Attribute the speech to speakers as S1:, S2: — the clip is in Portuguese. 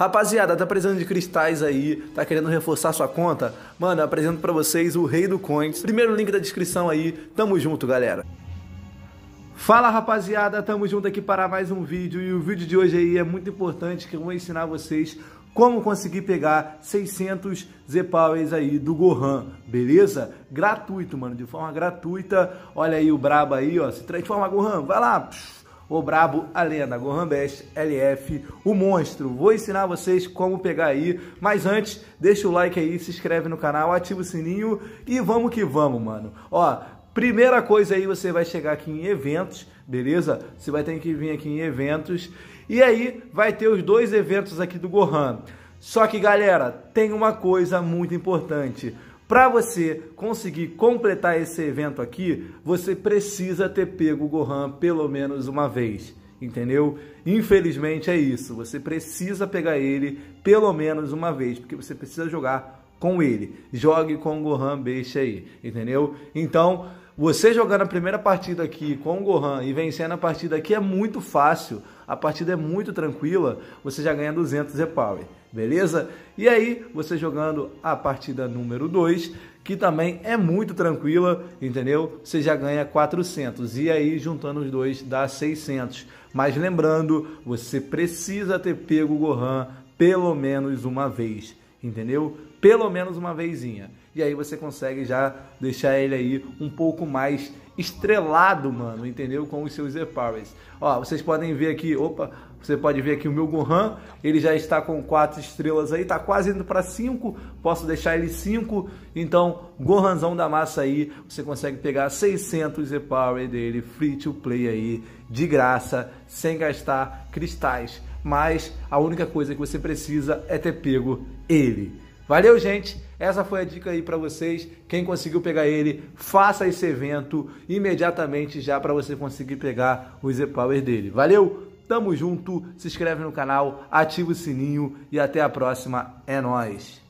S1: Rapaziada, tá precisando de cristais aí? Tá querendo reforçar sua conta? Mano, eu apresento para vocês o Rei do Coins. Primeiro link da descrição aí. Tamo junto, galera. Fala rapaziada, tamo junto aqui para mais um vídeo e o vídeo de hoje aí é muito importante que eu vou ensinar vocês como conseguir pegar 600 Z-Powers aí do Gohan, beleza? Gratuito, mano, de forma gratuita. Olha aí o brabo aí, ó, se transforma Gohan, vai lá. Psh o Brabo, a Lenda, Gohan Best, LF, o Monstro. Vou ensinar vocês como pegar aí, mas antes, deixa o like aí, se inscreve no canal, ativa o sininho e vamos que vamos, mano. Ó, primeira coisa aí, você vai chegar aqui em eventos, beleza? Você vai ter que vir aqui em eventos e aí vai ter os dois eventos aqui do Gohan. Só que galera, tem uma coisa muito importante. Para você conseguir completar esse evento aqui, você precisa ter pego o Gohan pelo menos uma vez, entendeu? Infelizmente é isso, você precisa pegar ele pelo menos uma vez, porque você precisa jogar com ele. Jogue com o Gohan Beixe aí, entendeu? Então, você jogando a primeira partida aqui com o Gohan e vencendo a partida aqui é muito fácil. A partida é muito tranquila, você já ganha 200 E-Power, beleza? E aí, você jogando a partida número 2, que também é muito tranquila, entendeu? Você já ganha 400 e aí juntando os dois dá 600. Mas lembrando, você precisa ter pego o Gohan pelo menos uma vez, entendeu? pelo menos uma vezinha. E aí você consegue já deixar ele aí um pouco mais estrelado, mano, entendeu? Com os seus Epares. Ó, vocês podem ver aqui, opa, você pode ver aqui o meu Gohan, ele já está com quatro estrelas aí, tá quase indo para cinco, posso deixar ele cinco. Então, Gohanzão da massa aí, você consegue pegar 600 power dele, free to play aí, de graça, sem gastar cristais. Mas a única coisa que você precisa é ter pego ele. Valeu, gente! Essa foi a dica aí para vocês. Quem conseguiu pegar ele, faça esse evento imediatamente já para você conseguir pegar o Z-Power dele. Valeu! Tamo junto, se inscreve no canal, ativa o sininho e até a próxima. É nós.